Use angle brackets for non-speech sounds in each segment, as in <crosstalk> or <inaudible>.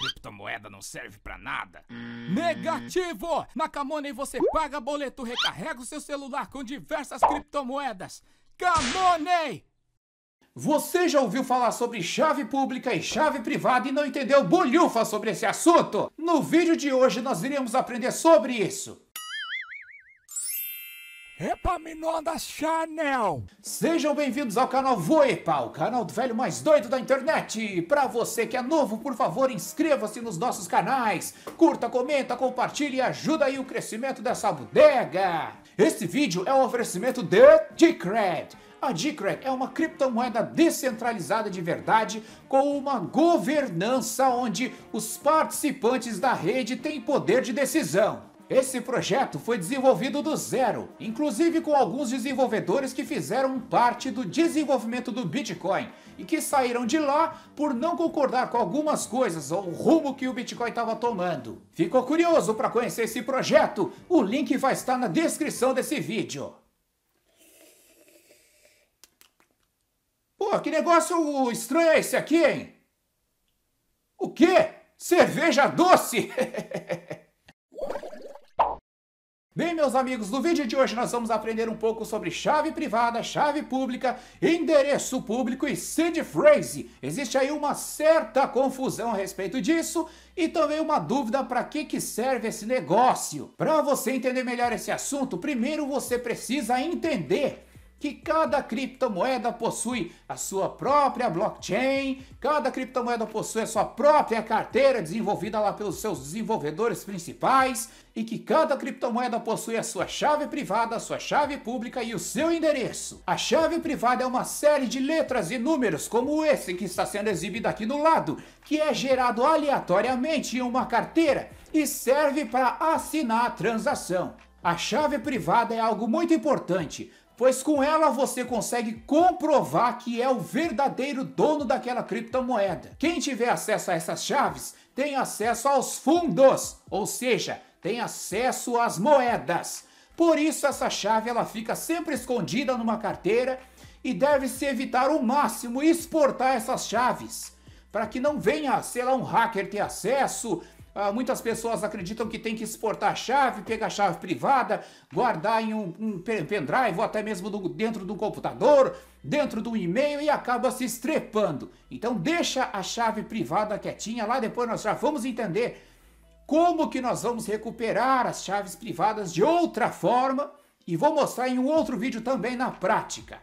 criptomoeda não serve para nada. Hum. Negativo! Na Camoney você paga boleto, recarrega o seu celular com diversas criptomoedas. Camoney! Você já ouviu falar sobre chave pública e chave privada e não entendeu bolhufa sobre esse assunto? No vídeo de hoje nós iremos aprender sobre isso da Chanel! Sejam bem-vindos ao canal Voepa, o canal do velho mais doido da internet! Pra você que é novo, por favor, inscreva-se nos nossos canais, curta, comenta, compartilhe e ajuda aí o crescimento dessa bodega! Esse vídeo é um oferecimento de Decred, a Decred é uma criptomoeda descentralizada de verdade com uma governança onde os participantes da rede têm poder de decisão. Esse projeto foi desenvolvido do zero, inclusive com alguns desenvolvedores que fizeram parte do desenvolvimento do Bitcoin e que saíram de lá por não concordar com algumas coisas ou o rumo que o Bitcoin estava tomando. Ficou curioso para conhecer esse projeto? O link vai estar na descrição desse vídeo. Pô, que negócio estranho é esse aqui, hein? O quê? Cerveja doce? <laughs> Bem, meus amigos, no vídeo de hoje nós vamos aprender um pouco sobre chave privada, chave pública, endereço público e seed phrase. Existe aí uma certa confusão a respeito disso e também uma dúvida para que, que serve esse negócio. Para você entender melhor esse assunto, primeiro você precisa entender que cada criptomoeda possui a sua própria blockchain, cada criptomoeda possui a sua própria carteira desenvolvida lá pelos seus desenvolvedores principais e que cada criptomoeda possui a sua chave privada, a sua chave pública e o seu endereço. A chave privada é uma série de letras e números como esse que está sendo exibido aqui do lado, que é gerado aleatoriamente em uma carteira e serve para assinar a transação. A chave privada é algo muito importante, pois com ela você consegue comprovar que é o verdadeiro dono daquela criptomoeda. Quem tiver acesso a essas chaves tem acesso aos fundos, ou seja, tem acesso às moedas. Por isso essa chave ela fica sempre escondida numa carteira e deve-se evitar o máximo exportar essas chaves para que não venha, sei lá, um hacker ter acesso ah, muitas pessoas acreditam que tem que exportar a chave, pegar a chave privada, guardar em um, um pendrive ou até mesmo do, dentro do computador, dentro do e-mail e acaba se estrepando. Então deixa a chave privada quietinha lá, depois nós já vamos entender como que nós vamos recuperar as chaves privadas de outra forma e vou mostrar em um outro vídeo também na prática.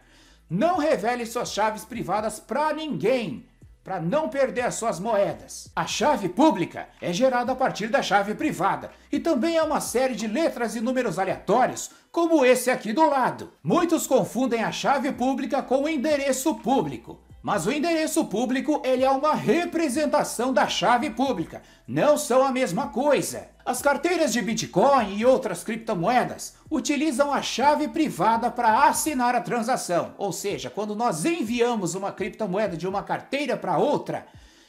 Não revele suas chaves privadas para ninguém para não perder as suas moedas. A chave pública é gerada a partir da chave privada e também é uma série de letras e números aleatórios, como esse aqui do lado. Muitos confundem a chave pública com o endereço público. Mas o endereço público ele é uma representação da chave pública, não são a mesma coisa. As carteiras de Bitcoin e outras criptomoedas utilizam a chave privada para assinar a transação, ou seja, quando nós enviamos uma criptomoeda de uma carteira para outra,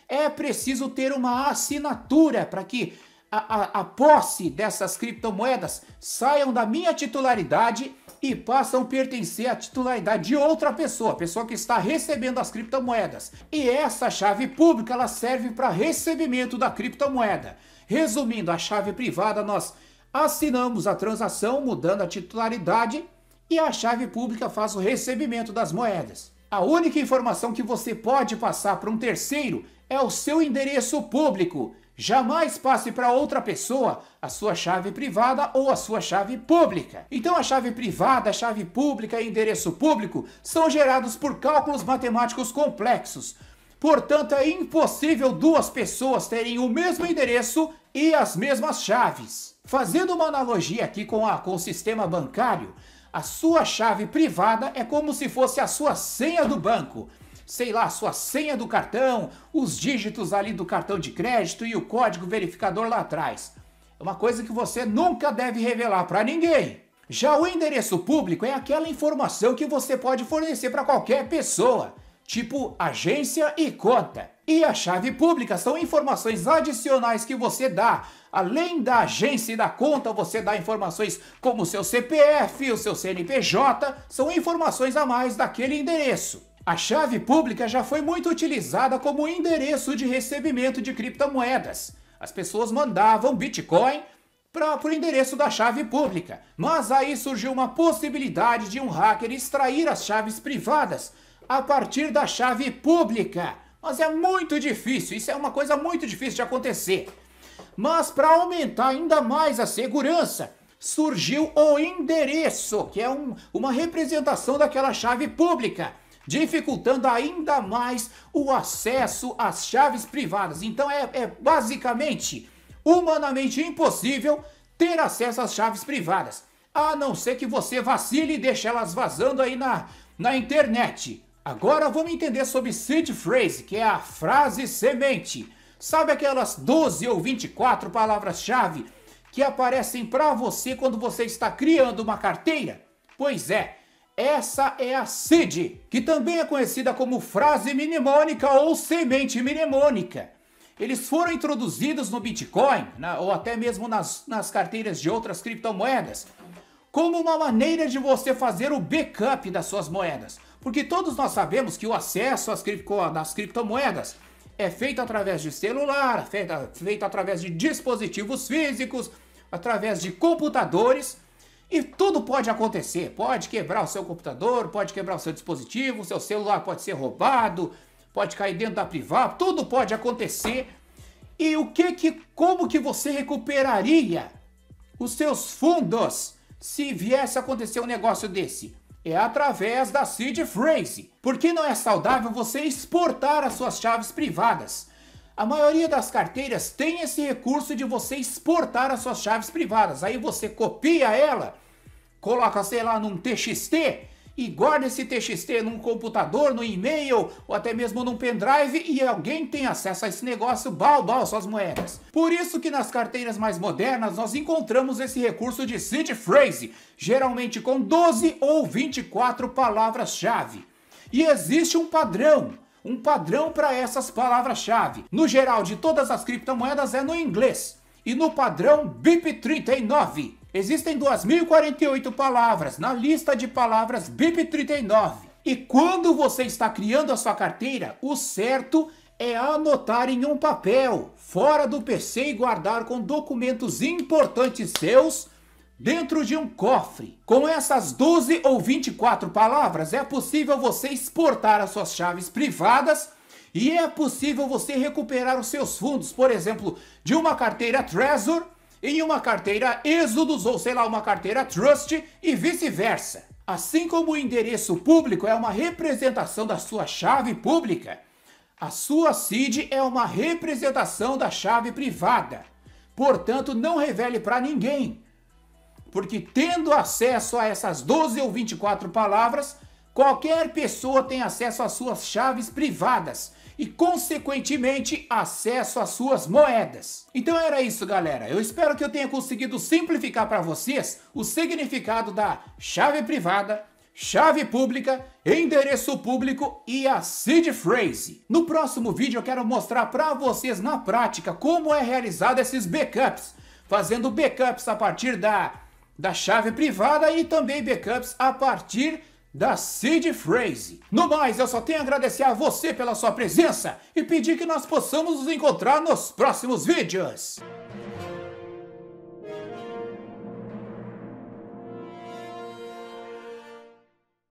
é preciso ter uma assinatura para que a, a, a posse dessas criptomoedas saiam da minha titularidade e passam a pertencer à titularidade de outra pessoa, pessoa que está recebendo as criptomoedas. E essa chave pública ela serve para recebimento da criptomoeda. Resumindo, a chave privada nós assinamos a transação mudando a titularidade e a chave pública faz o recebimento das moedas. A única informação que você pode passar para um terceiro é o seu endereço público. Jamais passe para outra pessoa a sua chave privada ou a sua chave pública. Então a chave privada, a chave pública e endereço público são gerados por cálculos matemáticos complexos. Portanto, é impossível duas pessoas terem o mesmo endereço e as mesmas chaves. Fazendo uma analogia aqui com, a, com o sistema bancário, a sua chave privada é como se fosse a sua senha do banco sei lá, sua senha do cartão, os dígitos ali do cartão de crédito e o código verificador lá atrás. É uma coisa que você nunca deve revelar para ninguém. Já o endereço público é aquela informação que você pode fornecer para qualquer pessoa, tipo agência e conta. E a chave pública são informações adicionais que você dá. Além da agência e da conta, você dá informações como o seu CPF, o seu CNPJ, são informações a mais daquele endereço. A chave pública já foi muito utilizada como endereço de recebimento de criptomoedas. As pessoas mandavam Bitcoin para o endereço da chave pública, mas aí surgiu uma possibilidade de um hacker extrair as chaves privadas a partir da chave pública. Mas é muito difícil, isso é uma coisa muito difícil de acontecer. Mas para aumentar ainda mais a segurança, surgiu o endereço, que é um, uma representação daquela chave pública dificultando ainda mais o acesso às chaves privadas. Então é, é basicamente humanamente impossível ter acesso às chaves privadas, a não ser que você vacile e deixe elas vazando aí na, na internet. Agora vamos entender sobre seed phrase, que é a frase semente. Sabe aquelas 12 ou 24 palavras-chave que aparecem para você quando você está criando uma carteira? Pois é, essa é a CID, que também é conhecida como frase mnemônica ou semente mnemônica. Eles foram introduzidos no Bitcoin, na, ou até mesmo nas, nas carteiras de outras criptomoedas, como uma maneira de você fazer o backup das suas moedas. Porque todos nós sabemos que o acesso às, cripto, criptomoedas é feito através de celular, é feito, feito através de dispositivos físicos, através de computadores e tudo pode acontecer. Pode quebrar o seu computador, pode quebrar o seu dispositivo, o seu celular pode ser roubado, pode cair dentro da privada, tudo pode acontecer. E o que que como que você recuperaria os seus fundos se viesse a acontecer um negócio desse? É através da seed phrase. Porque não é saudável você exportar as suas chaves privadas. A maioria das carteiras tem esse recurso de você exportar as suas chaves privadas. Aí você copia ela, coloca, sei lá, num TXT e guarda esse TXT num computador, no e-mail ou até mesmo num pendrive e alguém tem acesso a esse negócio, balbal suas moedas. Por isso que nas carteiras mais modernas nós encontramos esse recurso de seed phrase, geralmente com 12 ou 24 palavras-chave. E existe um padrão um padrão para essas palavras-chave. No geral de todas as criptomoedas é no inglês e no padrão BIP39. Existem 2048 palavras na lista de palavras BIP39. E quando você está criando a sua carteira, o certo é anotar em um papel, fora do PC e guardar com documentos importantes seus dentro de um cofre. Com essas 12 ou 24 palavras, é possível você exportar as suas chaves privadas e é possível você recuperar os seus fundos, por exemplo, de uma carteira Trezor em uma carteira Exodus ou sei lá, uma carteira Trust e vice-versa. Assim como o endereço público é uma representação da sua chave pública, a sua CID é uma representação da chave privada. Portanto, não revele para ninguém, porque tendo acesso a essas 12 ou 24 palavras, qualquer pessoa tem acesso às suas chaves privadas e, consequentemente, acesso às suas moedas. Então era isso, galera. Eu espero que eu tenha conseguido simplificar para vocês o significado da chave privada, chave pública, endereço público e a seed phrase. No próximo vídeo eu quero mostrar para vocês na prática como é realizado esses backups, fazendo backups a partir da da chave privada e também backups a partir da Seed Phrase. No mais, eu só tenho a agradecer a você pela sua presença e pedir que nós possamos nos encontrar nos próximos vídeos.